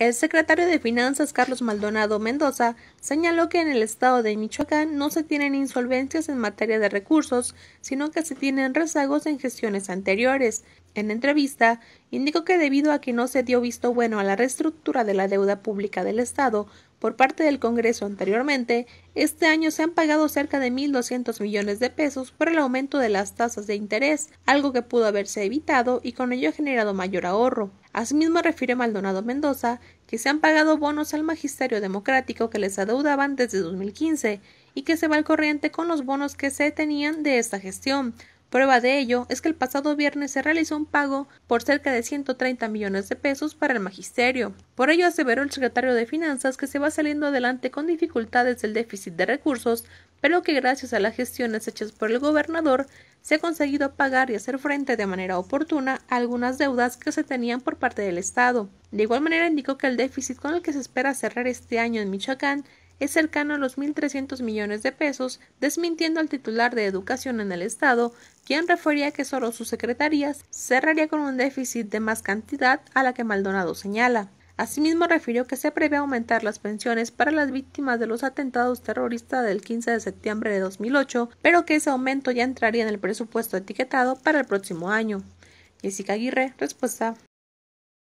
El secretario de Finanzas Carlos Maldonado Mendoza señaló que en el estado de Michoacán no se tienen insolvencias en materia de recursos, sino que se tienen rezagos en gestiones anteriores. En entrevista, indicó que debido a que no se dio visto bueno a la reestructura de la deuda pública del Estado por parte del Congreso anteriormente, este año se han pagado cerca de 1.200 millones de pesos por el aumento de las tasas de interés, algo que pudo haberse evitado y con ello generado mayor ahorro. Asimismo refiere Maldonado Mendoza que se han pagado bonos al magisterio democrático que les adeudaban desde 2015 y que se va al corriente con los bonos que se tenían de esta gestión, Prueba de ello es que el pasado viernes se realizó un pago por cerca de 130 millones de pesos para el magisterio. Por ello aseveró el secretario de Finanzas que se va saliendo adelante con dificultades del déficit de recursos, pero que gracias a las gestiones hechas por el gobernador se ha conseguido pagar y hacer frente de manera oportuna a algunas deudas que se tenían por parte del Estado. De igual manera indicó que el déficit con el que se espera cerrar este año en Michoacán es cercano a los 1.300 millones de pesos, desmintiendo al titular de Educación en el Estado, quien refería que solo sus secretarías cerraría con un déficit de más cantidad a la que Maldonado señala. Asimismo, refirió que se prevé aumentar las pensiones para las víctimas de los atentados terroristas del 15 de septiembre de 2008, pero que ese aumento ya entraría en el presupuesto etiquetado para el próximo año. Jessica Aguirre, respuesta.